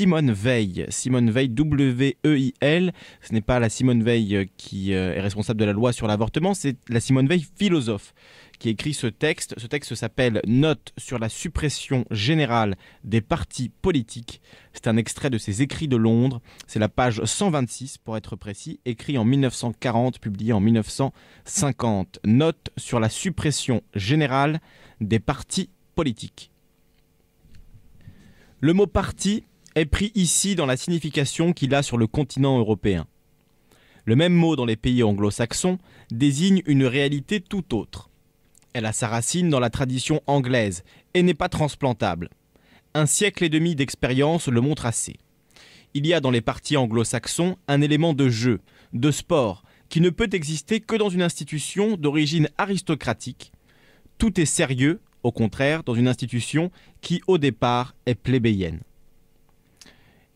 Simone Veil. Simone Veil, W-E-I-L. Ce n'est pas la Simone Veil euh, qui euh, est responsable de la loi sur l'avortement, c'est la Simone Veil philosophe qui écrit ce texte. Ce texte s'appelle Note sur la suppression générale des partis politiques. C'est un extrait de ses écrits de Londres. C'est la page 126 pour être précis, écrit en 1940, publié en 1950. Note sur la suppression générale des partis politiques. Le mot parti est pris ici dans la signification qu'il a sur le continent européen. Le même mot dans les pays anglo-saxons désigne une réalité tout autre. Elle a sa racine dans la tradition anglaise et n'est pas transplantable. Un siècle et demi d'expérience le montre assez. Il y a dans les partis anglo-saxons un élément de jeu, de sport, qui ne peut exister que dans une institution d'origine aristocratique. Tout est sérieux, au contraire, dans une institution qui, au départ, est plébéienne.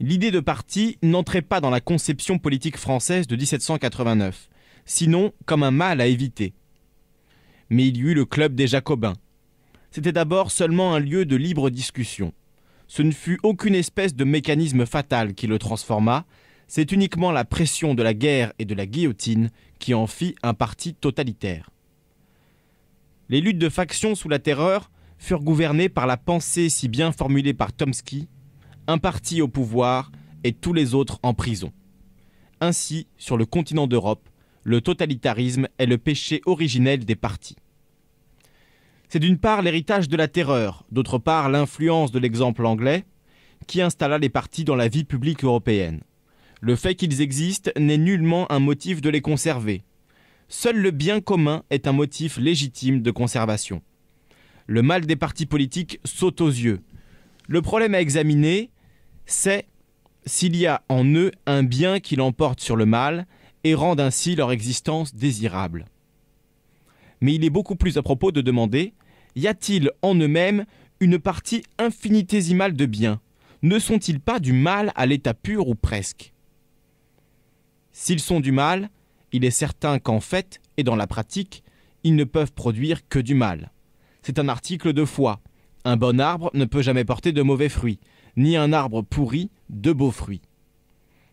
L'idée de parti n'entrait pas dans la conception politique française de 1789, sinon comme un mal à éviter. Mais il y eut le club des Jacobins. C'était d'abord seulement un lieu de libre discussion. Ce ne fut aucune espèce de mécanisme fatal qui le transforma, c'est uniquement la pression de la guerre et de la guillotine qui en fit un parti totalitaire. Les luttes de factions sous la terreur furent gouvernées par la pensée si bien formulée par Tomsky un parti au pouvoir et tous les autres en prison. Ainsi, sur le continent d'Europe, le totalitarisme est le péché originel des partis. C'est d'une part l'héritage de la terreur, d'autre part l'influence de l'exemple anglais, qui installa les partis dans la vie publique européenne. Le fait qu'ils existent n'est nullement un motif de les conserver. Seul le bien commun est un motif légitime de conservation. Le mal des partis politiques saute aux yeux. Le problème à examiner c'est s'il y a en eux un bien qui l'emporte sur le mal et rendent ainsi leur existence désirable. Mais il est beaucoup plus à propos de demander y a-t-il en eux-mêmes une partie infinitésimale de bien Ne sont-ils pas du mal à l'état pur ou presque S'ils sont du mal, il est certain qu'en fait et dans la pratique, ils ne peuvent produire que du mal. C'est un article de foi. Un bon arbre ne peut jamais porter de mauvais fruits, ni un arbre pourri de beaux fruits.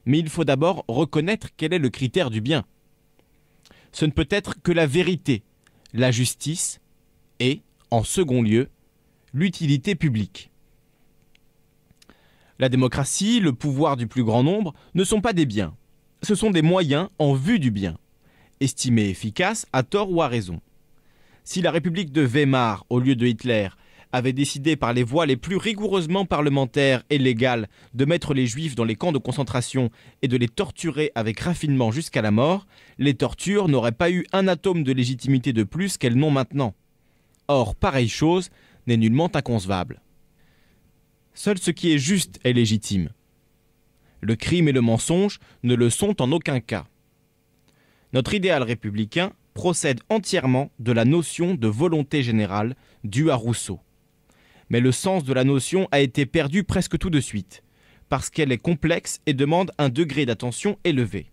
Mais il faut d'abord reconnaître quel est le critère du bien. Ce ne peut être que la vérité, la justice et, en second lieu, l'utilité publique. La démocratie, le pouvoir du plus grand nombre ne sont pas des biens, ce sont des moyens en vue du bien, estimés efficaces à tort ou à raison. Si la République de Weimar, au lieu de Hitler, avait décidé par les voies les plus rigoureusement parlementaires et légales de mettre les juifs dans les camps de concentration et de les torturer avec raffinement jusqu'à la mort, les tortures n'auraient pas eu un atome de légitimité de plus qu'elles n'ont maintenant. Or, pareille chose n'est nullement inconcevable. Seul ce qui est juste est légitime. Le crime et le mensonge ne le sont en aucun cas. Notre idéal républicain procède entièrement de la notion de volonté générale due à Rousseau mais le sens de la notion a été perdu presque tout de suite, parce qu'elle est complexe et demande un degré d'attention élevé.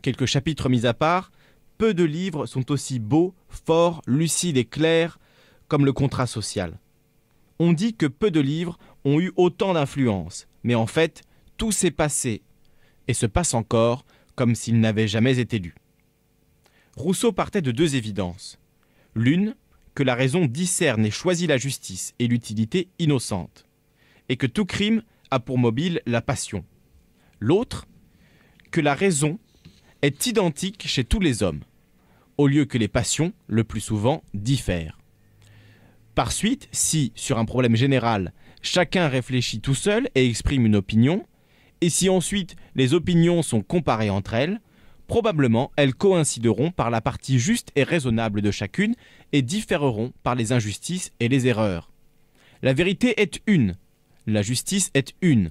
Quelques chapitres mis à part, peu de livres sont aussi beaux, forts, lucides et clairs comme le contrat social. On dit que peu de livres ont eu autant d'influence, mais en fait, tout s'est passé et se passe encore comme s'il n'avait jamais été lu. Rousseau partait de deux évidences. L'une, que la raison discerne et choisit la justice et l'utilité innocente, et que tout crime a pour mobile la passion. L'autre, que la raison est identique chez tous les hommes, au lieu que les passions, le plus souvent, diffèrent. Par suite, si, sur un problème général, chacun réfléchit tout seul et exprime une opinion, et si ensuite les opinions sont comparées entre elles, Probablement, elles coïncideront par la partie juste et raisonnable de chacune et différeront par les injustices et les erreurs. La vérité est une, la justice est une.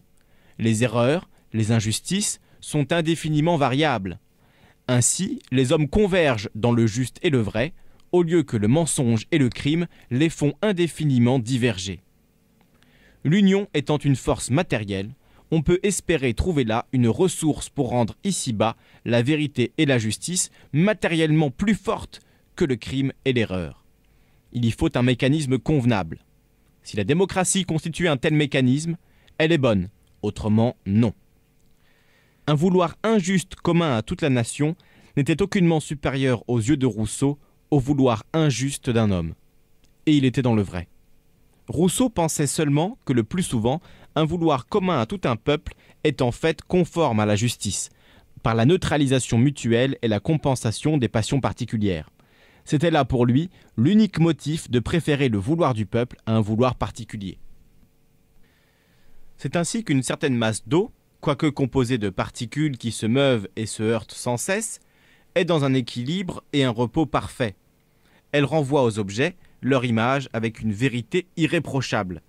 Les erreurs, les injustices sont indéfiniment variables. Ainsi, les hommes convergent dans le juste et le vrai, au lieu que le mensonge et le crime les font indéfiniment diverger. L'union étant une force matérielle, on peut espérer trouver là une ressource pour rendre ici-bas la vérité et la justice matériellement plus fortes que le crime et l'erreur. Il y faut un mécanisme convenable. Si la démocratie constitue un tel mécanisme, elle est bonne, autrement non. Un vouloir injuste commun à toute la nation n'était aucunement supérieur aux yeux de Rousseau au vouloir injuste d'un homme. Et il était dans le vrai. Rousseau pensait seulement que le plus souvent, un vouloir commun à tout un peuple est en fait conforme à la justice, par la neutralisation mutuelle et la compensation des passions particulières. C'était là pour lui l'unique motif de préférer le vouloir du peuple à un vouloir particulier. C'est ainsi qu'une certaine masse d'eau, quoique composée de particules qui se meuvent et se heurtent sans cesse, est dans un équilibre et un repos parfait. Elle renvoie aux objets, leur image avec une vérité irréprochable.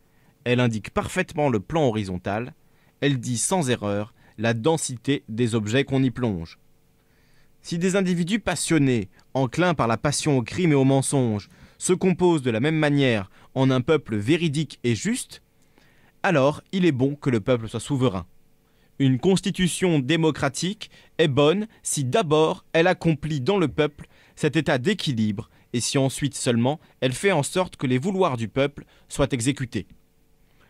Elle indique parfaitement le plan horizontal, elle dit sans erreur la densité des objets qu'on y plonge. Si des individus passionnés, enclins par la passion au crime et au mensonge, se composent de la même manière en un peuple véridique et juste, alors il est bon que le peuple soit souverain. Une constitution démocratique est bonne si d'abord elle accomplit dans le peuple cet état d'équilibre et si ensuite seulement elle fait en sorte que les vouloirs du peuple soient exécutés.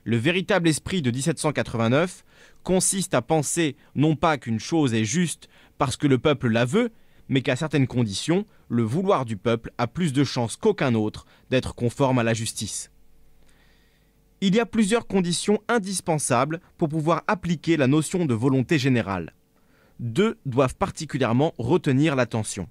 Le véritable esprit de 1789 consiste à penser non pas qu'une chose est juste parce que le peuple la veut, mais qu'à certaines conditions, le vouloir du peuple a plus de chances qu'aucun autre d'être conforme à la justice. Il y a plusieurs conditions indispensables pour pouvoir appliquer la notion de volonté générale. Deux doivent particulièrement retenir l'attention.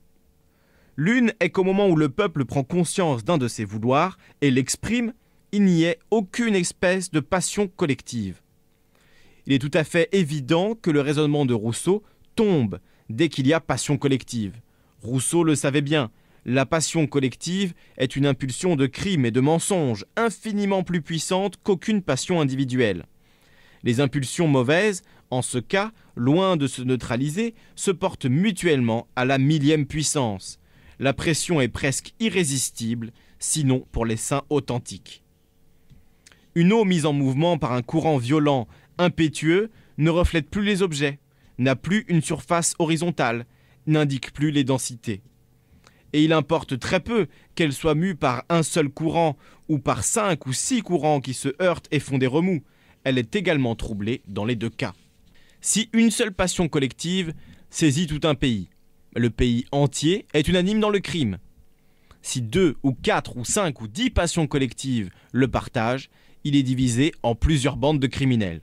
L'une est qu'au moment où le peuple prend conscience d'un de ses vouloirs et l'exprime, il n'y ait aucune espèce de passion collective. Il est tout à fait évident que le raisonnement de Rousseau tombe dès qu'il y a passion collective. Rousseau le savait bien, la passion collective est une impulsion de crime et de mensonges infiniment plus puissante qu'aucune passion individuelle. Les impulsions mauvaises, en ce cas, loin de se neutraliser, se portent mutuellement à la millième puissance. La pression est presque irrésistible, sinon pour les saints authentiques. Une eau mise en mouvement par un courant violent, impétueux, ne reflète plus les objets, n'a plus une surface horizontale, n'indique plus les densités. Et il importe très peu qu'elle soit mue par un seul courant ou par cinq ou six courants qui se heurtent et font des remous. Elle est également troublée dans les deux cas. Si une seule passion collective saisit tout un pays, le pays entier, est unanime dans le crime. Si deux ou quatre ou cinq ou dix passions collectives le partagent, il est divisé en plusieurs bandes de criminels.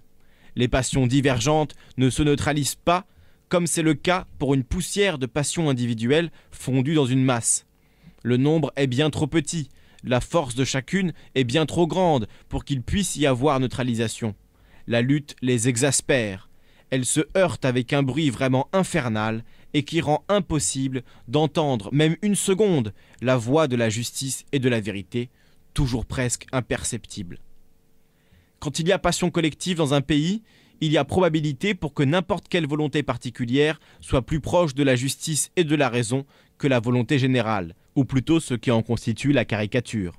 Les passions divergentes ne se neutralisent pas, comme c'est le cas pour une poussière de passions individuelles fondues dans une masse. Le nombre est bien trop petit, la force de chacune est bien trop grande pour qu'il puisse y avoir neutralisation. La lutte les exaspère. elles se heurtent avec un bruit vraiment infernal et qui rend impossible d'entendre même une seconde la voix de la justice et de la vérité, toujours presque imperceptible. Quand il y a passion collective dans un pays, il y a probabilité pour que n'importe quelle volonté particulière soit plus proche de la justice et de la raison que la volonté générale, ou plutôt ce qui en constitue la caricature.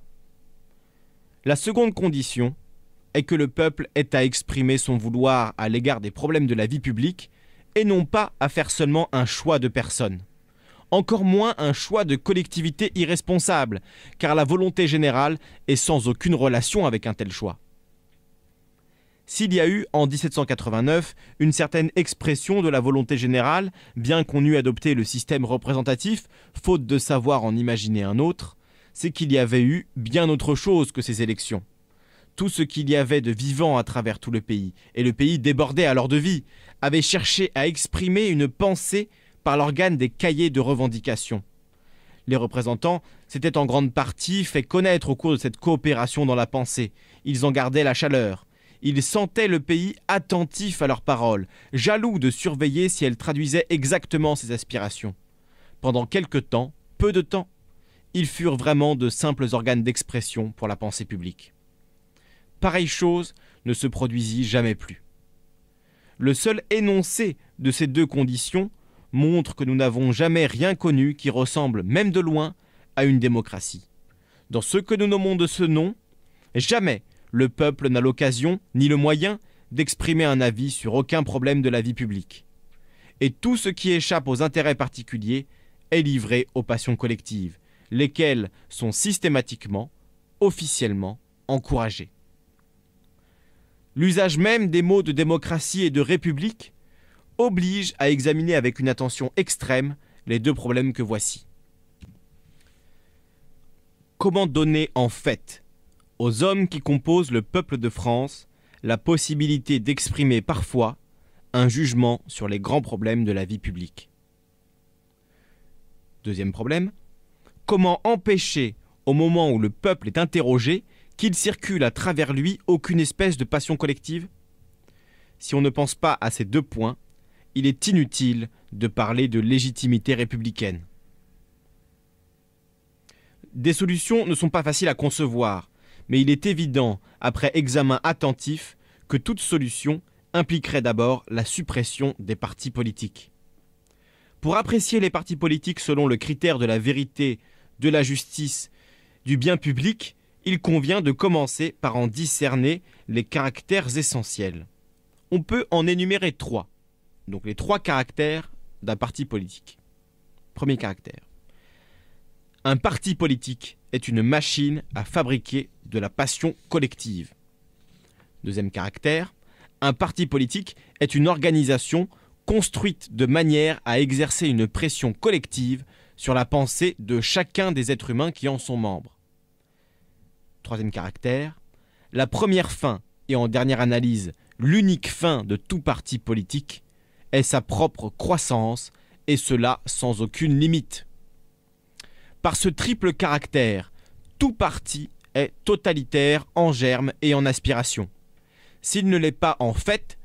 La seconde condition est que le peuple ait à exprimer son vouloir à l'égard des problèmes de la vie publique et non pas à faire seulement un choix de personne. Encore moins un choix de collectivité irresponsable, car la volonté générale est sans aucune relation avec un tel choix. S'il y a eu, en 1789, une certaine expression de la volonté générale, bien qu'on eût adopté le système représentatif, faute de savoir en imaginer un autre, c'est qu'il y avait eu bien autre chose que ces élections. Tout ce qu'il y avait de vivant à travers tout le pays, et le pays débordait alors de vie, avait cherché à exprimer une pensée par l'organe des cahiers de revendication. Les représentants s'étaient en grande partie fait connaître au cours de cette coopération dans la pensée. Ils en gardaient la chaleur. Ils sentaient le pays attentif à leurs paroles, jaloux de surveiller si elles traduisaient exactement ses aspirations. Pendant quelque temps, peu de temps, ils furent vraiment de simples organes d'expression pour la pensée publique. Pareille chose ne se produisit jamais plus. Le seul énoncé de ces deux conditions montre que nous n'avons jamais rien connu qui ressemble, même de loin, à une démocratie. Dans ce que nous nommons de ce nom, jamais le peuple n'a l'occasion, ni le moyen, d'exprimer un avis sur aucun problème de la vie publique. Et tout ce qui échappe aux intérêts particuliers est livré aux passions collectives, lesquelles sont systématiquement, officiellement, encouragées l'usage même des mots de démocratie et de république oblige à examiner avec une attention extrême les deux problèmes que voici. Comment donner en fait aux hommes qui composent le peuple de France la possibilité d'exprimer parfois un jugement sur les grands problèmes de la vie publique Deuxième problème, comment empêcher, au moment où le peuple est interrogé, qu'il circule à travers lui aucune espèce de passion collective Si on ne pense pas à ces deux points, il est inutile de parler de légitimité républicaine. Des solutions ne sont pas faciles à concevoir, mais il est évident, après examen attentif, que toute solution impliquerait d'abord la suppression des partis politiques. Pour apprécier les partis politiques selon le critère de la vérité, de la justice, du bien public, il convient de commencer par en discerner les caractères essentiels. On peut en énumérer trois, donc les trois caractères d'un parti politique. Premier caractère. Un parti politique est une machine à fabriquer de la passion collective. Deuxième caractère. Un parti politique est une organisation construite de manière à exercer une pression collective sur la pensée de chacun des êtres humains qui en sont membres troisième caractère, la première fin, et en dernière analyse, l'unique fin de tout parti politique, est sa propre croissance, et cela sans aucune limite. Par ce triple caractère, tout parti est totalitaire en germe et en aspiration. S'il ne l'est pas en fait,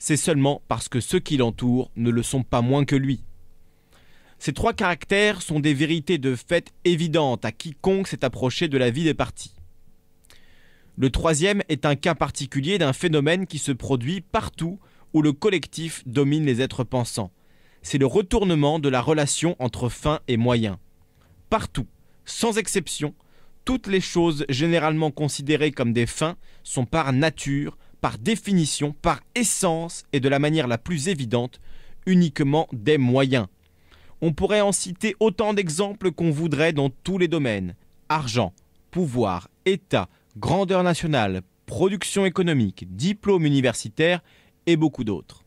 c'est seulement parce que ceux qui l'entourent ne le sont pas moins que lui. Ces trois caractères sont des vérités de fait évidentes à quiconque s'est approché de la vie des partis. Le troisième est un cas particulier d'un phénomène qui se produit partout où le collectif domine les êtres pensants. C'est le retournement de la relation entre fin et moyen. Partout, sans exception, toutes les choses généralement considérées comme des fins sont par nature, par définition, par essence et de la manière la plus évidente uniquement des moyens. On pourrait en citer autant d'exemples qu'on voudrait dans tous les domaines. Argent, pouvoir, État, grandeur nationale, production économique, diplôme universitaire et beaucoup d'autres.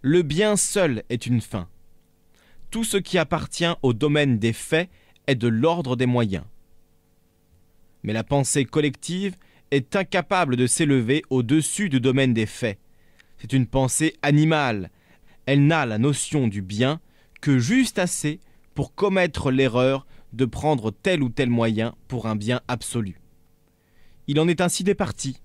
Le bien seul est une fin. Tout ce qui appartient au domaine des faits est de l'ordre des moyens. Mais la pensée collective est incapable de s'élever au-dessus du domaine des faits. C'est une pensée animale. Elle n'a la notion du bien que juste assez pour commettre l'erreur de prendre tel ou tel moyen pour un bien absolu. Il en est ainsi des partis.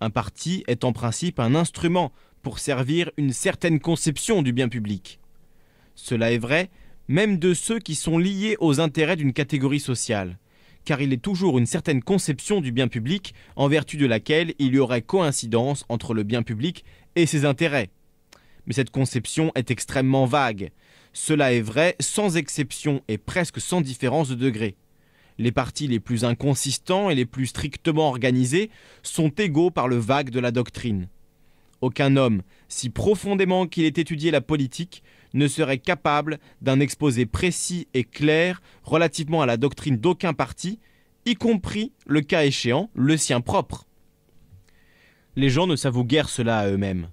Un parti est en principe un instrument pour servir une certaine conception du bien public. Cela est vrai même de ceux qui sont liés aux intérêts d'une catégorie sociale, car il est toujours une certaine conception du bien public en vertu de laquelle il y aurait coïncidence entre le bien public et ses intérêts. Mais cette conception est extrêmement vague. Cela est vrai sans exception et presque sans différence de degré. Les partis les plus inconsistants et les plus strictement organisés sont égaux par le vague de la doctrine. Aucun homme, si profondément qu'il ait étudié la politique, ne serait capable d'un exposé précis et clair relativement à la doctrine d'aucun parti, y compris, le cas échéant, le sien propre. Les gens ne s'avouent guère cela à eux-mêmes.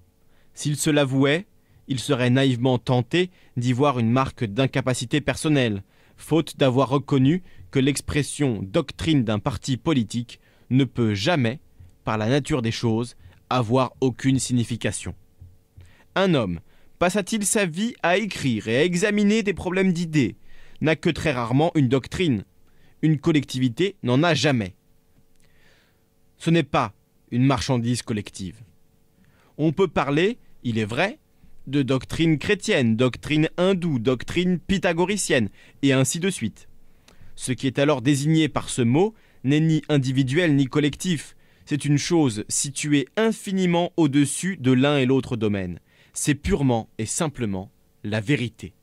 S'ils se l'avouaient, ils seraient naïvement tentés d'y voir une marque d'incapacité personnelle, faute d'avoir reconnu que l'expression doctrine d'un parti politique ne peut jamais, par la nature des choses, avoir aucune signification. Un homme passa-t-il sa vie à écrire et à examiner des problèmes d'idées, n'a que très rarement une doctrine. Une collectivité n'en a jamais. Ce n'est pas une marchandise collective. On peut parler, il est vrai, de doctrine chrétienne, doctrine hindoue, doctrine pythagoricienne, et ainsi de suite. Ce qui est alors désigné par ce mot n'est ni individuel ni collectif, c'est une chose située infiniment au-dessus de l'un et l'autre domaine. C'est purement et simplement la vérité.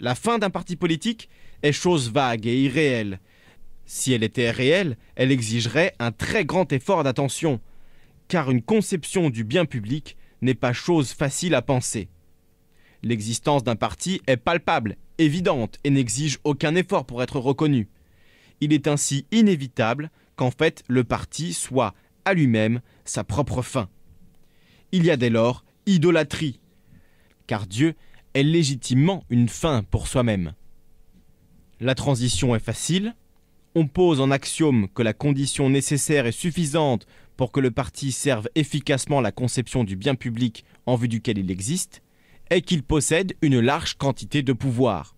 La fin d'un parti politique est chose vague et irréelle. Si elle était réelle, elle exigerait un très grand effort d'attention, car une conception du bien public n'est pas chose facile à penser. L'existence d'un parti est palpable évidente et n'exige aucun effort pour être reconnu. Il est ainsi inévitable qu'en fait le parti soit à lui-même sa propre fin. Il y a dès lors idolâtrie, car Dieu est légitimement une fin pour soi-même. La transition est facile. On pose en axiome que la condition nécessaire et suffisante pour que le parti serve efficacement la conception du bien public en vue duquel il existe, est qu'il possède une large quantité de pouvoir.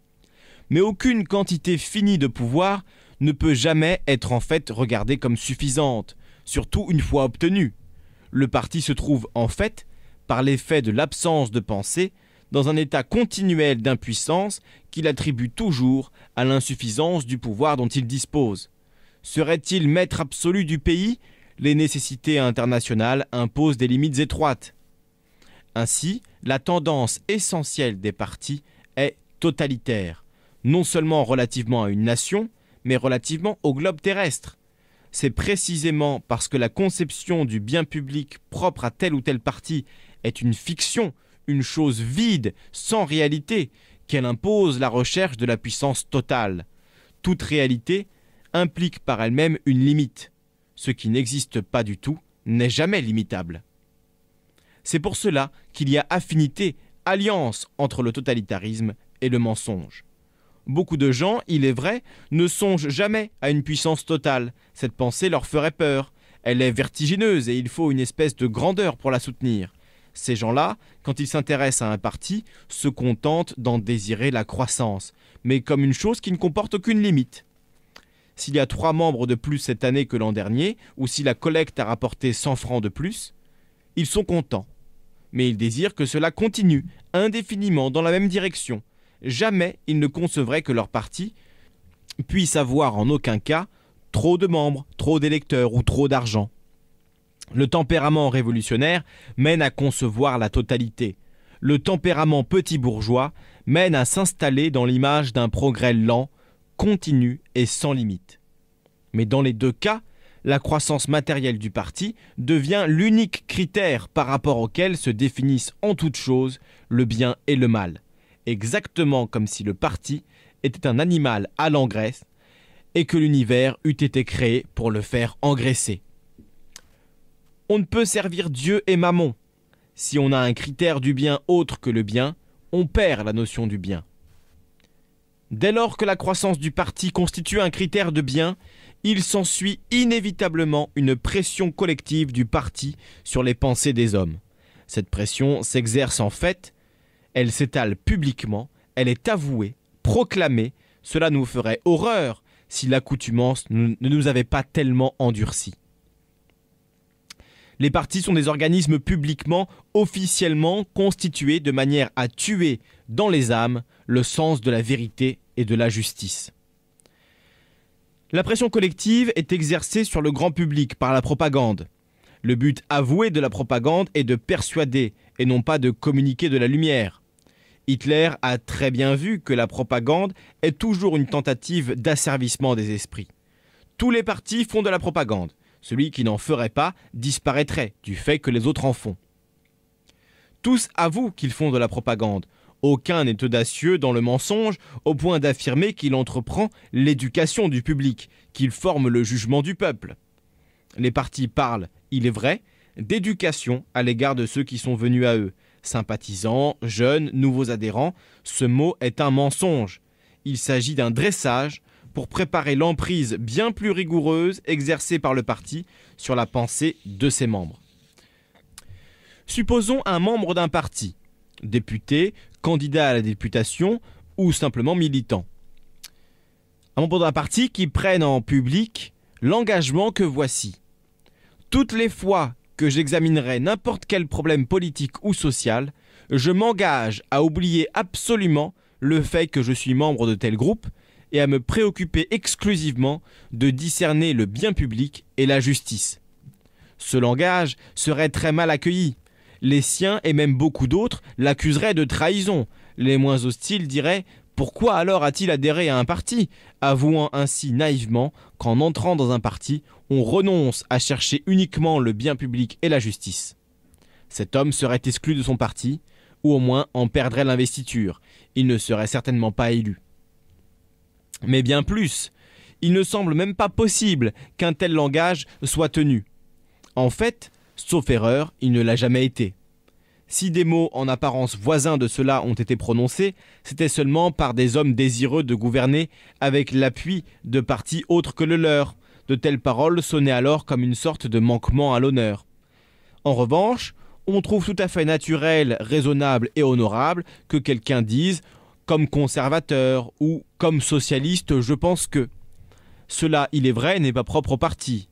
Mais aucune quantité finie de pouvoir ne peut jamais être en fait regardée comme suffisante, surtout une fois obtenue. Le parti se trouve en fait, par l'effet de l'absence de pensée, dans un état continuel d'impuissance qu'il attribue toujours à l'insuffisance du pouvoir dont il dispose. Serait-il maître absolu du pays Les nécessités internationales imposent des limites étroites. Ainsi, la tendance essentielle des partis est totalitaire, non seulement relativement à une nation, mais relativement au globe terrestre. C'est précisément parce que la conception du bien public propre à tel ou tel parti est une fiction, une chose vide, sans réalité, qu'elle impose la recherche de la puissance totale. Toute réalité implique par elle-même une limite. Ce qui n'existe pas du tout n'est jamais limitable. C'est pour cela qu'il y a affinité, alliance entre le totalitarisme et le mensonge. Beaucoup de gens, il est vrai, ne songent jamais à une puissance totale. Cette pensée leur ferait peur. Elle est vertigineuse et il faut une espèce de grandeur pour la soutenir. Ces gens-là, quand ils s'intéressent à un parti, se contentent d'en désirer la croissance, mais comme une chose qui ne comporte aucune limite. S'il y a trois membres de plus cette année que l'an dernier, ou si la collecte a rapporté 100 francs de plus, ils sont contents mais il désirent que cela continue indéfiniment dans la même direction. Jamais ils ne concevraient que leur parti puisse avoir en aucun cas trop de membres, trop d'électeurs ou trop d'argent. Le tempérament révolutionnaire mène à concevoir la totalité. Le tempérament petit bourgeois mène à s'installer dans l'image d'un progrès lent, continu et sans limite. Mais dans les deux cas, la croissance matérielle du parti devient l'unique critère par rapport auquel se définissent en toute chose le bien et le mal, exactement comme si le parti était un animal à l'engraisse et que l'univers eût été créé pour le faire engraisser. On ne peut servir Dieu et Mammon. Si on a un critère du bien autre que le bien, on perd la notion du bien. Dès lors que la croissance du parti constitue un critère de bien, il s'ensuit inévitablement une pression collective du parti sur les pensées des hommes. Cette pression s'exerce en fait, elle s'étale publiquement, elle est avouée, proclamée, cela nous ferait horreur si l'accoutumance ne nous avait pas tellement endurci. Les partis sont des organismes publiquement, officiellement constitués de manière à tuer dans les âmes le sens de la vérité et de la justice. La pression collective est exercée sur le grand public par la propagande. Le but avoué de la propagande est de persuader et non pas de communiquer de la lumière. Hitler a très bien vu que la propagande est toujours une tentative d'asservissement des esprits. Tous les partis font de la propagande. Celui qui n'en ferait pas disparaîtrait du fait que les autres en font. Tous avouent qu'ils font de la propagande, aucun n'est audacieux dans le mensonge au point d'affirmer qu'il entreprend l'éducation du public, qu'il forme le jugement du peuple. Les partis parlent, il est vrai, d'éducation à l'égard de ceux qui sont venus à eux. Sympathisants, jeunes, nouveaux adhérents, ce mot est un mensonge. Il s'agit d'un dressage pour préparer l'emprise bien plus rigoureuse exercée par le parti sur la pensée de ses membres. Supposons un membre d'un parti, député, candidat à la députation ou simplement militant. Un membre d'un parti qui prennent en public l'engagement que voici. Toutes les fois que j'examinerai n'importe quel problème politique ou social, je m'engage à oublier absolument le fait que je suis membre de tel groupe et à me préoccuper exclusivement de discerner le bien public et la justice. Ce langage serait très mal accueilli les siens et même beaucoup d'autres l'accuseraient de trahison. Les moins hostiles diraient Pourquoi alors a-t-il adhéré à un parti avouant ainsi naïvement qu'en entrant dans un parti, on renonce à chercher uniquement le bien public et la justice. Cet homme serait exclu de son parti, ou au moins en perdrait l'investiture. Il ne serait certainement pas élu. Mais bien plus, il ne semble même pas possible qu'un tel langage soit tenu. En fait, Sauf erreur, il ne l'a jamais été. Si des mots en apparence voisins de cela ont été prononcés, c'était seulement par des hommes désireux de gouverner avec l'appui de partis autres que le leur. De telles paroles sonnaient alors comme une sorte de manquement à l'honneur. En revanche, on trouve tout à fait naturel, raisonnable et honorable que quelqu'un dise comme conservateur ou comme socialiste je pense que. Cela, il est vrai, n'est pas propre au parti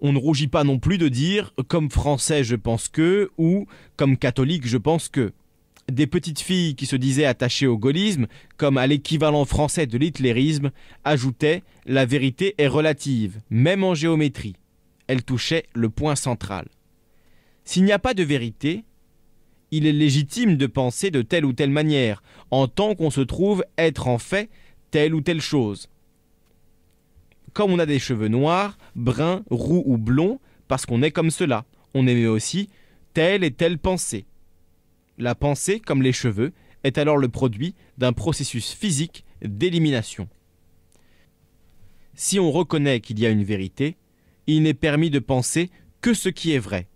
on ne rougit pas non plus de dire comme français je pense que ou comme catholique je pense que. Des petites filles qui se disaient attachées au gaullisme, comme à l'équivalent français de l'hitlérisme, ajoutaient la vérité est relative, même en géométrie. Elle touchait le point central. S'il n'y a pas de vérité, il est légitime de penser de telle ou telle manière, en tant qu'on se trouve être en fait telle ou telle chose comme on a des cheveux noirs, bruns, roux ou blonds, parce qu'on est comme cela. On émet aussi telle et telle pensée. La pensée, comme les cheveux, est alors le produit d'un processus physique d'élimination. Si on reconnaît qu'il y a une vérité, il n'est permis de penser que ce qui est vrai.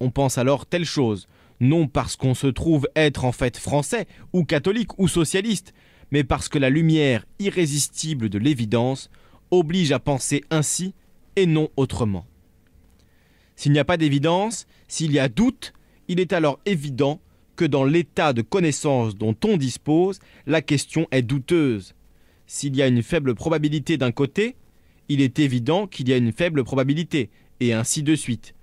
On pense alors telle chose, non parce qu'on se trouve être en fait français, ou catholique, ou socialiste, mais parce que la lumière irrésistible de l'évidence oblige à penser ainsi et non autrement. S'il n'y a pas d'évidence, s'il y a doute, il est alors évident que dans l'état de connaissance dont on dispose, la question est douteuse. S'il y a une faible probabilité d'un côté, il est évident qu'il y a une faible probabilité, et ainsi de suite.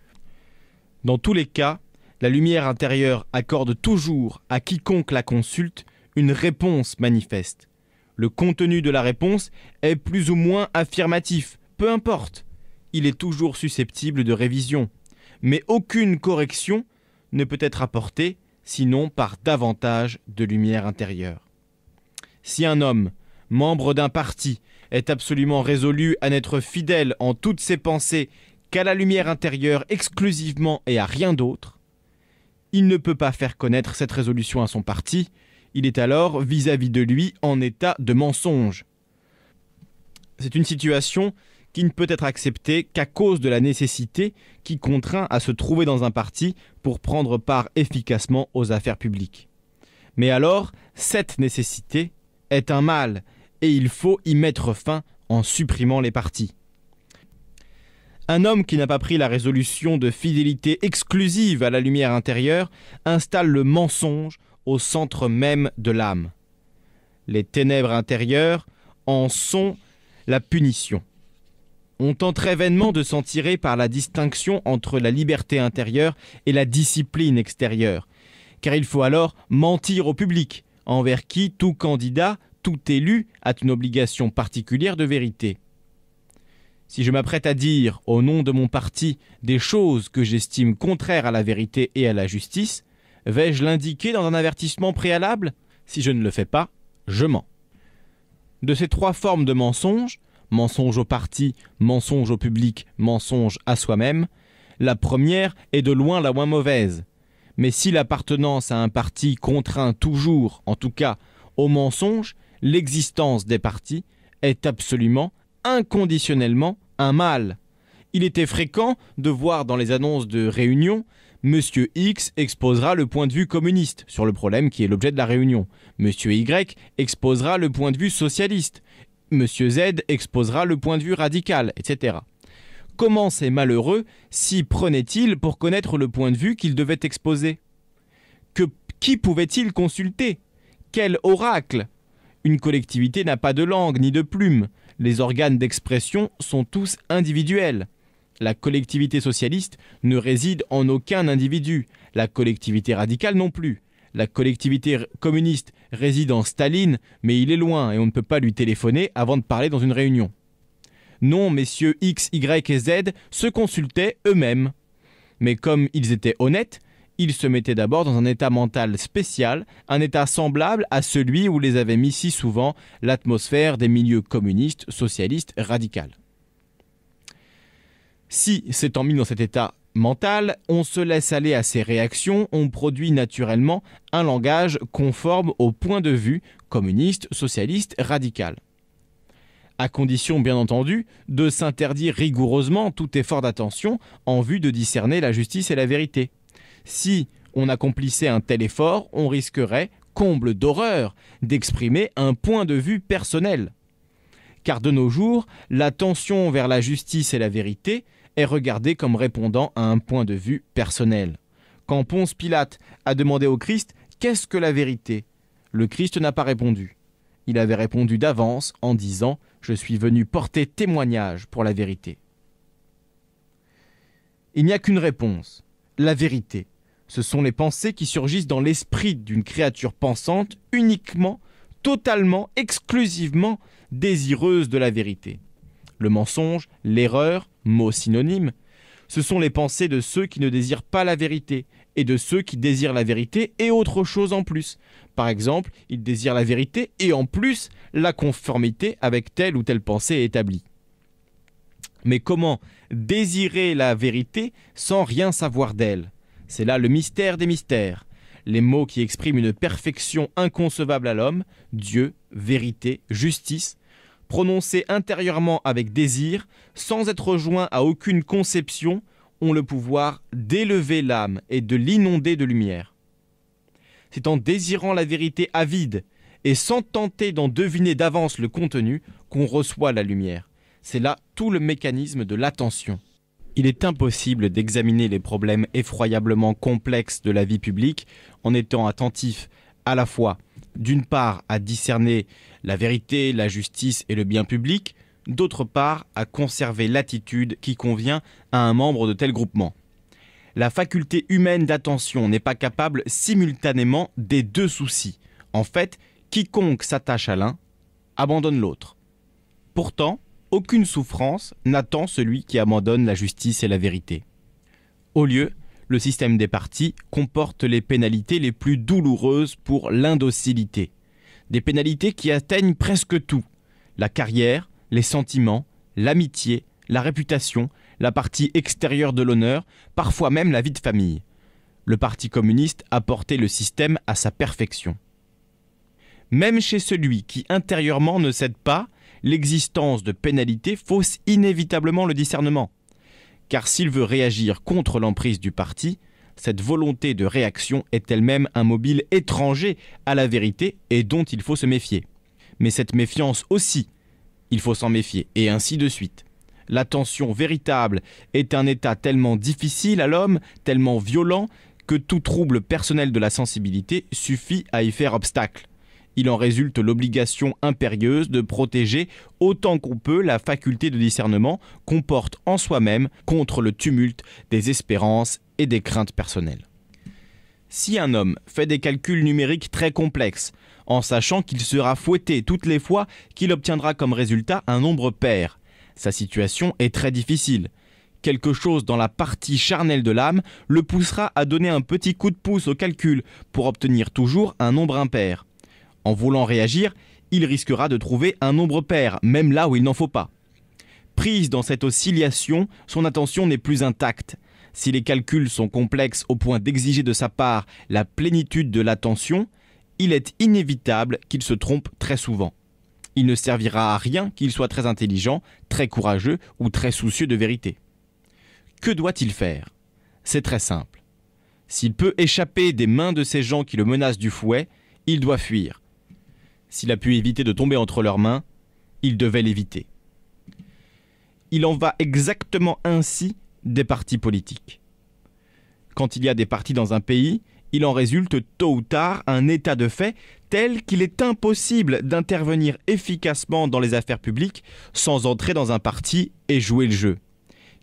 Dans tous les cas, la lumière intérieure accorde toujours à quiconque la consulte une réponse manifeste. Le contenu de la réponse est plus ou moins affirmatif, peu importe. Il est toujours susceptible de révision. Mais aucune correction ne peut être apportée sinon par davantage de lumière intérieure. Si un homme, membre d'un parti, est absolument résolu à n'être fidèle en toutes ses pensées qu'à la lumière intérieure exclusivement et à rien d'autre, il ne peut pas faire connaître cette résolution à son parti, il est alors vis-à-vis de lui en état de mensonge. C'est une situation qui ne peut être acceptée qu'à cause de la nécessité qui contraint à se trouver dans un parti pour prendre part efficacement aux affaires publiques. Mais alors, cette nécessité est un mal, et il faut y mettre fin en supprimant les partis. Un homme qui n'a pas pris la résolution de fidélité exclusive à la lumière intérieure installe le mensonge au centre même de l'âme. Les ténèbres intérieures en sont la punition. On tenterait vainement de s'en tirer par la distinction entre la liberté intérieure et la discipline extérieure, car il faut alors mentir au public, envers qui tout candidat, tout élu a une obligation particulière de vérité. Si je m'apprête à dire, au nom de mon parti, des choses que j'estime contraires à la vérité et à la justice, Vais-je l'indiquer dans un avertissement préalable Si je ne le fais pas, je mens. De ces trois formes de mensonge, mensonge au parti, mensonge au public, mensonge à soi-même, la première est de loin la moins mauvaise. Mais si l'appartenance à un parti contraint toujours, en tout cas, au mensonge, l'existence des partis est absolument, inconditionnellement, un mal. Il était fréquent de voir dans les annonces de réunions Monsieur X exposera le point de vue communiste sur le problème qui est l'objet de la réunion. Monsieur Y exposera le point de vue socialiste. Monsieur Z exposera le point de vue radical, etc. Comment ces malheureux s'y prenaient-ils pour connaître le point de vue qu'ils devaient exposer que, Qui pouvait-il consulter Quel oracle Une collectivité n'a pas de langue ni de plume. Les organes d'expression sont tous individuels. La collectivité socialiste ne réside en aucun individu, la collectivité radicale non plus. La collectivité communiste réside en Staline, mais il est loin et on ne peut pas lui téléphoner avant de parler dans une réunion. Non, messieurs X, Y et Z se consultaient eux-mêmes. Mais comme ils étaient honnêtes, ils se mettaient d'abord dans un état mental spécial, un état semblable à celui où les avait mis si souvent l'atmosphère des milieux communistes, socialistes, radicales. Si s'étant mis dans cet état mental, on se laisse aller à ses réactions, on produit naturellement un langage conforme au point de vue communiste, socialiste, radical. À condition, bien entendu, de s'interdire rigoureusement tout effort d'attention en vue de discerner la justice et la vérité. Si on accomplissait un tel effort, on risquerait, comble d'horreur, d'exprimer un point de vue personnel. Car de nos jours, l'attention vers la justice et la vérité est regardé comme répondant à un point de vue personnel. Quand Ponce Pilate a demandé au Christ Qu'est-ce que la vérité le Christ n'a pas répondu. Il avait répondu d'avance en disant Je suis venu porter témoignage pour la vérité. Il n'y a qu'une réponse la vérité. Ce sont les pensées qui surgissent dans l'esprit d'une créature pensante uniquement, totalement, exclusivement désireuse de la vérité le mensonge, l'erreur, mots synonymes. Ce sont les pensées de ceux qui ne désirent pas la vérité, et de ceux qui désirent la vérité et autre chose en plus. Par exemple, ils désirent la vérité et en plus la conformité avec telle ou telle pensée établie. Mais comment désirer la vérité sans rien savoir d'elle C'est là le mystère des mystères. Les mots qui expriment une perfection inconcevable à l'homme, Dieu, vérité, justice, Prononcé intérieurement avec désir, sans être joint à aucune conception, ont le pouvoir d'élever l'âme et de l'inonder de lumière. C'est en désirant la vérité avide et sans tenter d'en deviner d'avance le contenu qu'on reçoit la lumière. C'est là tout le mécanisme de l'attention. Il est impossible d'examiner les problèmes effroyablement complexes de la vie publique en étant attentif à la fois, d'une part, à discerner la vérité, la justice et le bien public, d'autre part à conserver l'attitude qui convient à un membre de tel groupement. La faculté humaine d'attention n'est pas capable simultanément des deux soucis. En fait, quiconque s'attache à l'un abandonne l'autre. Pourtant, aucune souffrance n'attend celui qui abandonne la justice et la vérité. Au lieu, le système des partis comporte les pénalités les plus douloureuses pour l'indocilité des pénalités qui atteignent presque tout. La carrière, les sentiments, l'amitié, la réputation, la partie extérieure de l'honneur, parfois même la vie de famille. Le Parti communiste a porté le système à sa perfection. Même chez celui qui intérieurement ne cède pas, l'existence de pénalités fausse inévitablement le discernement. Car s'il veut réagir contre l'emprise du parti, cette volonté de réaction est elle-même un mobile étranger à la vérité et dont il faut se méfier. Mais cette méfiance aussi, il faut s'en méfier, et ainsi de suite. L'attention tension véritable est un état tellement difficile à l'homme, tellement violent, que tout trouble personnel de la sensibilité suffit à y faire obstacle. Il en résulte l'obligation impérieuse de protéger autant qu'on peut la faculté de discernement qu'on porte en soi-même contre le tumulte des espérances et des craintes personnelles. Si un homme fait des calculs numériques très complexes, en sachant qu'il sera fouetté toutes les fois qu'il obtiendra comme résultat un nombre pair, sa situation est très difficile. Quelque chose dans la partie charnelle de l'âme le poussera à donner un petit coup de pouce au calcul pour obtenir toujours un nombre impair. En voulant réagir, il risquera de trouver un nombre pair, même là où il n'en faut pas. Prise dans cette oscillation, son attention n'est plus intacte. Si les calculs sont complexes au point d'exiger de sa part la plénitude de l'attention, il est inévitable qu'il se trompe très souvent. Il ne servira à rien qu'il soit très intelligent, très courageux ou très soucieux de vérité. Que doit-il faire C'est très simple. S'il peut échapper des mains de ces gens qui le menacent du fouet, il doit fuir. S'il a pu éviter de tomber entre leurs mains, il devait l'éviter. Il en va exactement ainsi des partis politiques. Quand il y a des partis dans un pays, il en résulte tôt ou tard un état de fait tel qu'il est impossible d'intervenir efficacement dans les affaires publiques sans entrer dans un parti et jouer le jeu.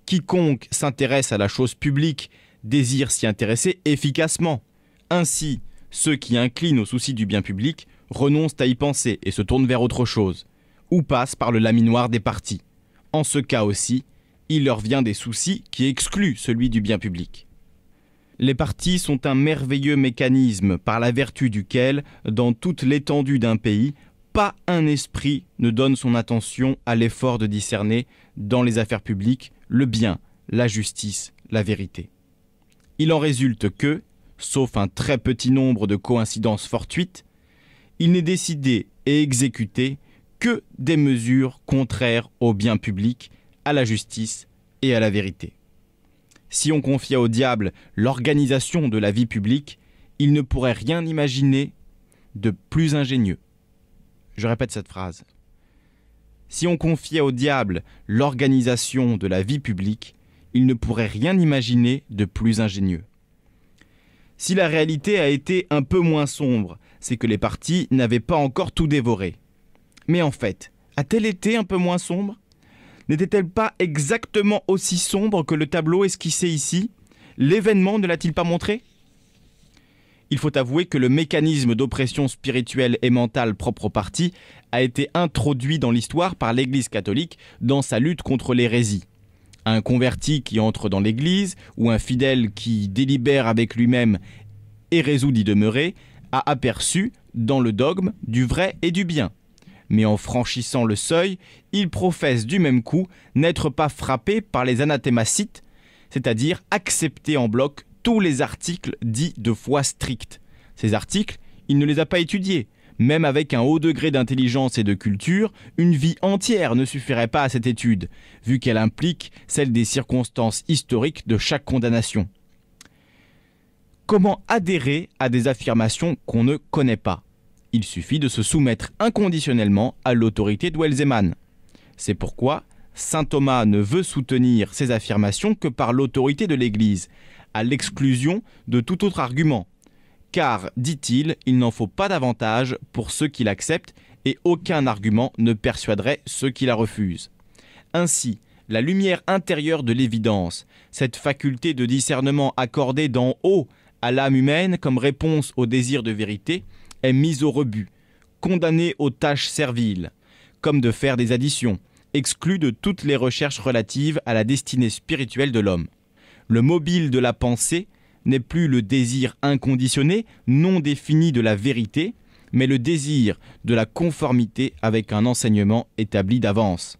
Quiconque s'intéresse à la chose publique désire s'y intéresser efficacement. Ainsi, ceux qui inclinent au souci du bien public renoncent à y penser et se tournent vers autre chose, ou passent par le laminoir des partis. En ce cas aussi, il leur vient des soucis qui excluent celui du bien public. Les partis sont un merveilleux mécanisme par la vertu duquel, dans toute l'étendue d'un pays, pas un esprit ne donne son attention à l'effort de discerner, dans les affaires publiques, le bien, la justice, la vérité. Il en résulte que, sauf un très petit nombre de coïncidences fortuites, il n'est décidé et exécuté que des mesures contraires au bien public à la justice et à la vérité. Si on confiait au diable l'organisation de la vie publique, il ne pourrait rien imaginer de plus ingénieux. Je répète cette phrase. Si on confiait au diable l'organisation de la vie publique, il ne pourrait rien imaginer de plus ingénieux. Si la réalité a été un peu moins sombre, c'est que les partis n'avaient pas encore tout dévoré. Mais en fait, a-t-elle été un peu moins sombre n'était-elle pas exactement aussi sombre que le tableau esquissé ici L'événement ne l'a-t-il pas montré Il faut avouer que le mécanisme d'oppression spirituelle et mentale propre au parti a été introduit dans l'histoire par l'Église catholique dans sa lutte contre l'hérésie. Un converti qui entre dans l'Église ou un fidèle qui délibère avec lui-même et résout d'y demeurer a aperçu, dans le dogme, du vrai et du bien mais en franchissant le seuil, il professe du même coup n'être pas frappé par les anathémacites, c'est-à-dire accepter en bloc tous les articles dits de foi stricte. Ces articles, il ne les a pas étudiés. Même avec un haut degré d'intelligence et de culture, une vie entière ne suffirait pas à cette étude, vu qu'elle implique celle des circonstances historiques de chaque condamnation. Comment adhérer à des affirmations qu'on ne connaît pas il suffit de se soumettre inconditionnellement à l'autorité d'Welseman. C'est pourquoi Saint Thomas ne veut soutenir ses affirmations que par l'autorité de l'Église, à l'exclusion de tout autre argument. Car, dit-il, il, il n'en faut pas davantage pour ceux qui l'acceptent et aucun argument ne persuaderait ceux qui la refusent. Ainsi, la lumière intérieure de l'évidence, cette faculté de discernement accordée d'en haut à l'âme humaine comme réponse au désir de vérité, est mise au rebut, condamnée aux tâches serviles, comme de faire des additions, exclue de toutes les recherches relatives à la destinée spirituelle de l'homme. Le mobile de la pensée n'est plus le désir inconditionné, non défini de la vérité, mais le désir de la conformité avec un enseignement établi d'avance.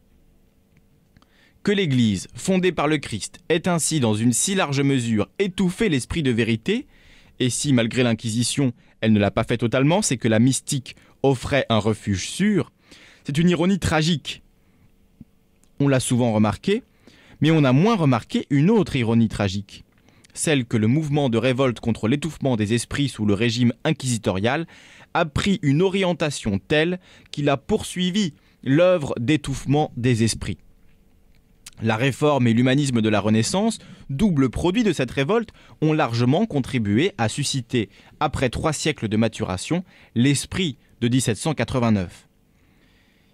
Que l'Église, fondée par le Christ, ait ainsi dans une si large mesure étouffé l'esprit de vérité, et si malgré l'Inquisition elle ne l'a pas fait totalement, c'est que la mystique offrait un refuge sûr. C'est une ironie tragique. On l'a souvent remarqué, mais on a moins remarqué une autre ironie tragique, celle que le mouvement de révolte contre l'étouffement des esprits sous le régime inquisitorial a pris une orientation telle qu'il a poursuivi l'œuvre d'étouffement des esprits. La réforme et l'humanisme de la Renaissance, double produit de cette révolte, ont largement contribué à susciter, après trois siècles de maturation, l'esprit de 1789.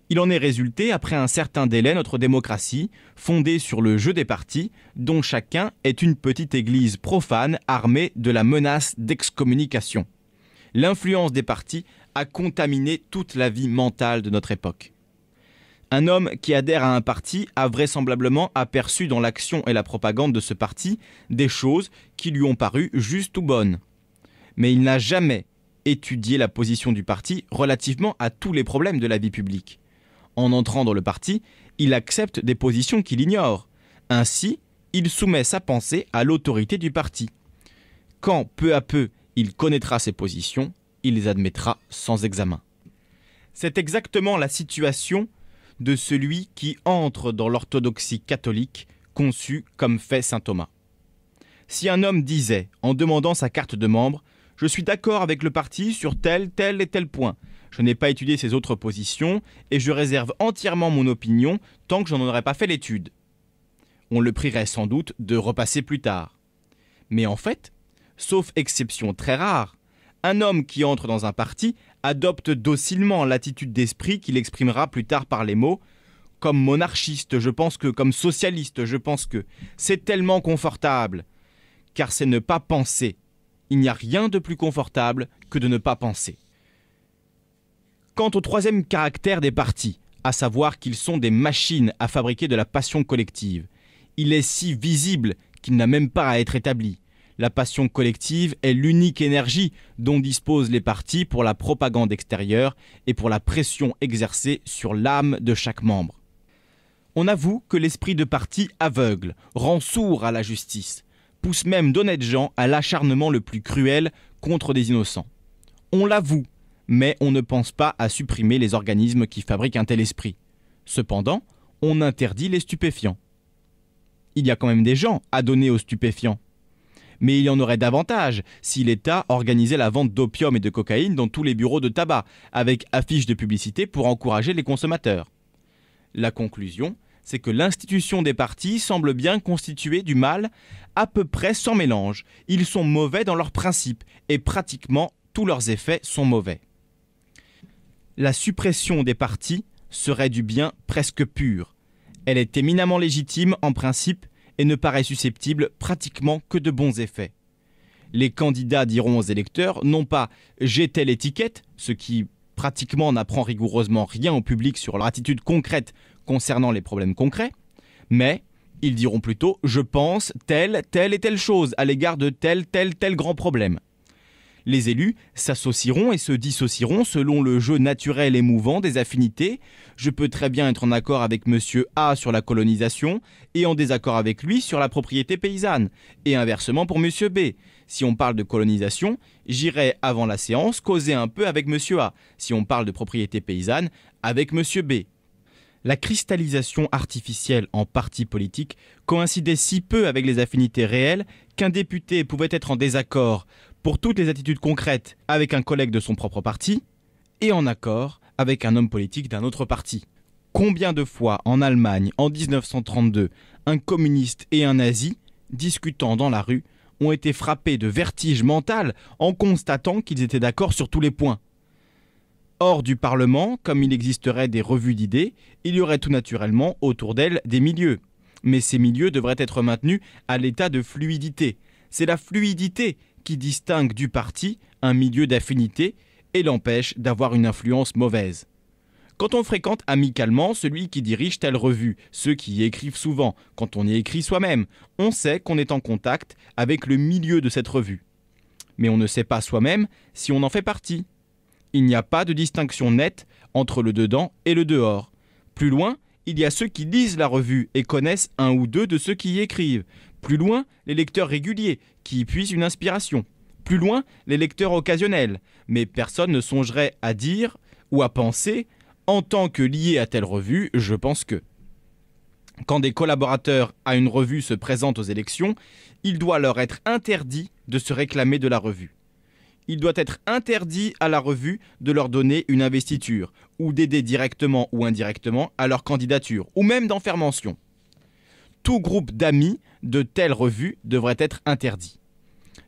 Il en est résulté, après un certain délai, notre démocratie, fondée sur le jeu des partis, dont chacun est une petite église profane armée de la menace d'excommunication. L'influence des partis a contaminé toute la vie mentale de notre époque. Un homme qui adhère à un parti a vraisemblablement aperçu dans l'action et la propagande de ce parti des choses qui lui ont paru justes ou bonnes. Mais il n'a jamais étudié la position du parti relativement à tous les problèmes de la vie publique. En entrant dans le parti, il accepte des positions qu'il ignore. Ainsi, il soumet sa pensée à l'autorité du parti. Quand, peu à peu, il connaîtra ses positions, il les admettra sans examen. C'est exactement la situation de celui qui entre dans l'orthodoxie catholique conçue comme fait saint Thomas. Si un homme disait, en demandant sa carte de membre, Je suis d'accord avec le parti sur tel, tel et tel point, je n'ai pas étudié ses autres positions et je réserve entièrement mon opinion tant que je n'en aurais pas fait l'étude. On le prierait sans doute de repasser plus tard. Mais en fait, sauf exception très rare, un homme qui entre dans un parti adopte docilement l'attitude d'esprit qu'il exprimera plus tard par les mots. Comme monarchiste, je pense que, comme socialiste, je pense que, c'est tellement confortable. Car c'est ne pas penser. Il n'y a rien de plus confortable que de ne pas penser. Quant au troisième caractère des partis, à savoir qu'ils sont des machines à fabriquer de la passion collective, il est si visible qu'il n'a même pas à être établi. La passion collective est l'unique énergie dont disposent les partis pour la propagande extérieure et pour la pression exercée sur l'âme de chaque membre. On avoue que l'esprit de parti aveugle, rend sourd à la justice, pousse même d'honnêtes gens à l'acharnement le plus cruel contre des innocents. On l'avoue, mais on ne pense pas à supprimer les organismes qui fabriquent un tel esprit. Cependant, on interdit les stupéfiants. Il y a quand même des gens à donner aux stupéfiants mais il y en aurait davantage si l'État organisait la vente d'opium et de cocaïne dans tous les bureaux de tabac, avec affiches de publicité pour encourager les consommateurs. La conclusion, c'est que l'institution des partis semble bien constituée du mal à peu près sans mélange. Ils sont mauvais dans leurs principes et pratiquement tous leurs effets sont mauvais. La suppression des partis serait du bien presque pur. Elle est éminemment légitime en principe et ne paraît susceptible pratiquement que de bons effets. Les candidats diront aux électeurs non pas j'ai telle étiquette, ce qui pratiquement n'apprend rigoureusement rien au public sur leur attitude concrète concernant les problèmes concrets, mais ils diront plutôt je pense telle, telle et telle chose à l'égard de tel, tel, tel grand problème. Les élus s'associeront et se dissocieront selon le jeu naturel et mouvant des affinités. Je peux très bien être en accord avec monsieur A sur la colonisation et en désaccord avec lui sur la propriété paysanne, et inversement pour monsieur B. Si on parle de colonisation, j'irai avant la séance causer un peu avec monsieur A. Si on parle de propriété paysanne, avec monsieur B. La cristallisation artificielle en parti politique coïncidait si peu avec les affinités réelles qu'un député pouvait être en désaccord pour toutes les attitudes concrètes avec un collègue de son propre parti et en accord avec un homme politique d'un autre parti. Combien de fois en Allemagne, en 1932, un communiste et un nazi, discutant dans la rue, ont été frappés de vertige mental en constatant qu'ils étaient d'accord sur tous les points. Hors du Parlement, comme il existerait des revues d'idées, il y aurait tout naturellement autour d'elles des milieux. Mais ces milieux devraient être maintenus à l'état de fluidité. C'est la fluidité qui distingue du parti un milieu d'affinité et l'empêche d'avoir une influence mauvaise. Quand on fréquente amicalement celui qui dirige telle revue, ceux qui y écrivent souvent, quand on y écrit soi-même, on sait qu'on est en contact avec le milieu de cette revue. Mais on ne sait pas soi-même si on en fait partie. Il n'y a pas de distinction nette entre le dedans et le dehors. Plus loin, il y a ceux qui lisent la revue et connaissent un ou deux de ceux qui y écrivent, plus loin, les lecteurs réguliers, qui y puisent une inspiration. Plus loin, les lecteurs occasionnels. Mais personne ne songerait à dire ou à penser en tant que lié à telle revue, je pense que. Quand des collaborateurs à une revue se présentent aux élections, il doit leur être interdit de se réclamer de la revue. Il doit être interdit à la revue de leur donner une investiture, ou d'aider directement ou indirectement à leur candidature, ou même d'en faire mention tout groupe d'amis de telle revue devrait être interdit.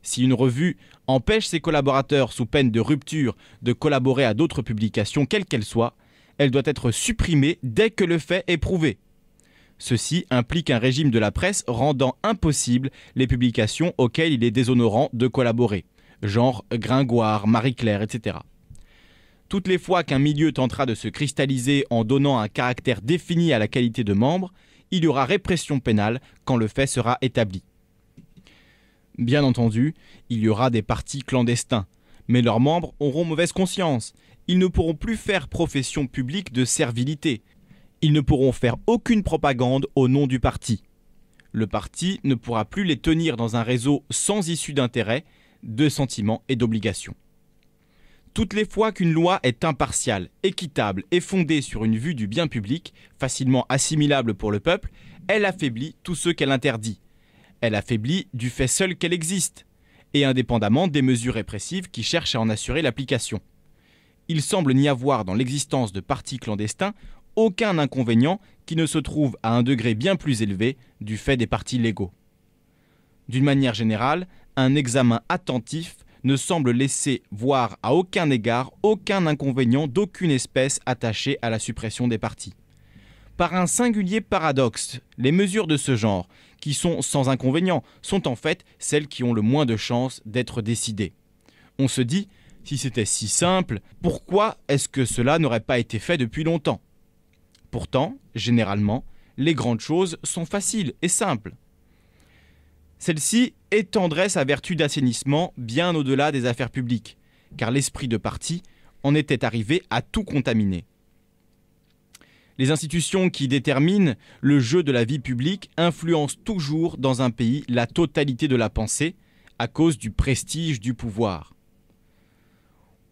Si une revue empêche ses collaborateurs sous peine de rupture de collaborer à d'autres publications, quelles qu'elles soient, elle doit être supprimée dès que le fait est prouvé. Ceci implique un régime de la presse rendant impossible les publications auxquelles il est déshonorant de collaborer, genre Gringoire, Marie-Claire, etc. Toutes les fois qu'un milieu tentera de se cristalliser en donnant un caractère défini à la qualité de membre, il y aura répression pénale quand le fait sera établi. Bien entendu, il y aura des partis clandestins, mais leurs membres auront mauvaise conscience. Ils ne pourront plus faire profession publique de servilité. Ils ne pourront faire aucune propagande au nom du parti. Le parti ne pourra plus les tenir dans un réseau sans issue d'intérêt, de sentiments et d'obligations. Toutes les fois qu'une loi est impartiale, équitable et fondée sur une vue du bien public, facilement assimilable pour le peuple, elle affaiblit tous ceux qu'elle interdit. Elle affaiblit du fait seul qu'elle existe, et indépendamment des mesures répressives qui cherchent à en assurer l'application. Il semble n'y avoir dans l'existence de partis clandestins aucun inconvénient qui ne se trouve à un degré bien plus élevé du fait des partis légaux. D'une manière générale, un examen attentif ne semble laisser voir à aucun égard aucun inconvénient d'aucune espèce attachée à la suppression des partis. Par un singulier paradoxe, les mesures de ce genre, qui sont sans inconvénient, sont en fait celles qui ont le moins de chances d'être décidées. On se dit, si c'était si simple, pourquoi est-ce que cela n'aurait pas été fait depuis longtemps Pourtant, généralement, les grandes choses sont faciles et simples. Celle-ci étendrait sa vertu d'assainissement bien au-delà des affaires publiques, car l'esprit de parti en était arrivé à tout contaminer. Les institutions qui déterminent le jeu de la vie publique influencent toujours dans un pays la totalité de la pensée, à cause du prestige du pouvoir.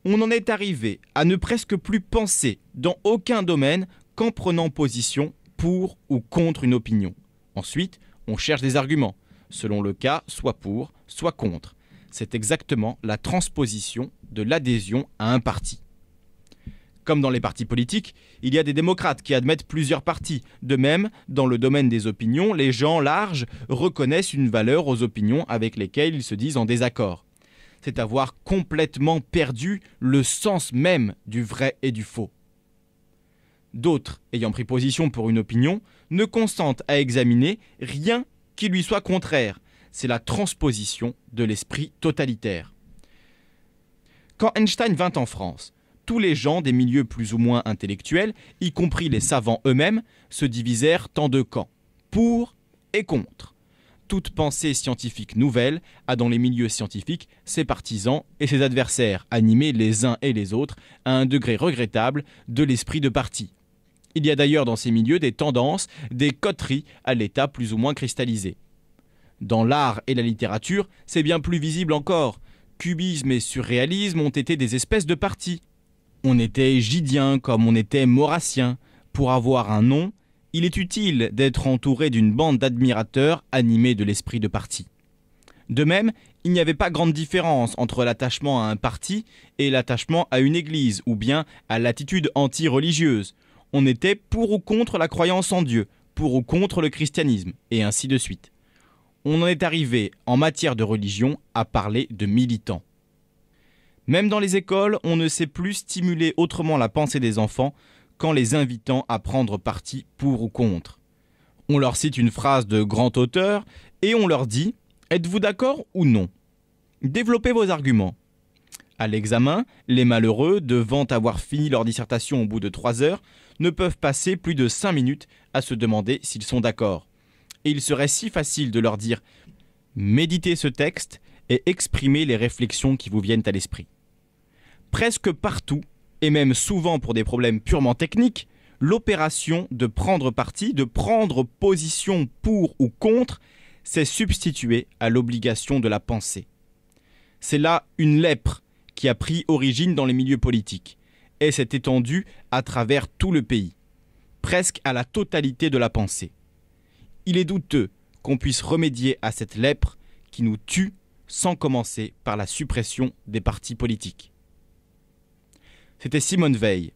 On en est arrivé à ne presque plus penser dans aucun domaine qu'en prenant position pour ou contre une opinion. Ensuite, on cherche des arguments, selon le cas, soit pour, soit contre. C'est exactement la transposition de l'adhésion à un parti. Comme dans les partis politiques, il y a des démocrates qui admettent plusieurs partis. De même, dans le domaine des opinions, les gens larges reconnaissent une valeur aux opinions avec lesquelles ils se disent en désaccord. C'est avoir complètement perdu le sens même du vrai et du faux. D'autres, ayant pris position pour une opinion, ne consentent à examiner rien qui lui soit contraire. C'est la transposition de l'esprit totalitaire. Quand Einstein vint en France, tous les gens des milieux plus ou moins intellectuels, y compris les savants eux-mêmes, se divisèrent en deux camps, pour et contre. Toute pensée scientifique nouvelle a dans les milieux scientifiques ses partisans et ses adversaires, animés les uns et les autres à un degré regrettable de l'esprit de parti. Il y a d'ailleurs dans ces milieux des tendances, des coteries à l'état plus ou moins cristallisé. Dans l'art et la littérature, c'est bien plus visible encore. Cubisme et surréalisme ont été des espèces de partis. On était gidien comme on était maurassien. Pour avoir un nom, il est utile d'être entouré d'une bande d'admirateurs animés de l'esprit de parti. De même, il n'y avait pas grande différence entre l'attachement à un parti et l'attachement à une église ou bien à l'attitude anti-religieuse on était pour ou contre la croyance en Dieu, pour ou contre le christianisme, et ainsi de suite. On en est arrivé, en matière de religion, à parler de militants. Même dans les écoles, on ne sait plus stimuler autrement la pensée des enfants qu'en les invitant à prendre parti pour ou contre. On leur cite une phrase de grand auteur et on leur dit Êtes-vous d'accord ou non Développez vos arguments. À l'examen, les malheureux, devant avoir fini leur dissertation au bout de trois heures, ne peuvent passer plus de cinq minutes à se demander s'ils sont d'accord. Et il serait si facile de leur dire Méditez ce texte et exprimez les réflexions qui vous viennent à l'esprit. Presque partout, et même souvent pour des problèmes purement techniques, l'opération de prendre parti, de prendre position pour ou contre, s'est substituée à l'obligation de la pensée. C'est là une lèpre qui a pris origine dans les milieux politiques et s'est étendue à travers tout le pays, presque à la totalité de la pensée. Il est douteux qu'on puisse remédier à cette lèpre qui nous tue sans commencer par la suppression des partis politiques. C'était Simone Veil,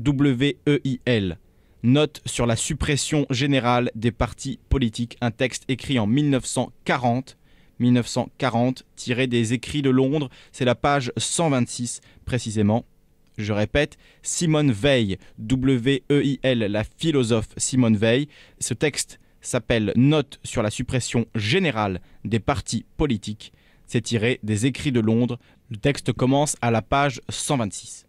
W-E-I-L, note sur la suppression générale des partis politiques, un texte écrit en 1940 1940, tiré des Écrits de Londres, c'est la page 126 précisément. Je répète, Simone Veil, W-E-I-L, la philosophe Simone Veil. Ce texte s'appelle Note sur la suppression générale des partis politiques. C'est tiré des Écrits de Londres. Le texte commence à la page 126.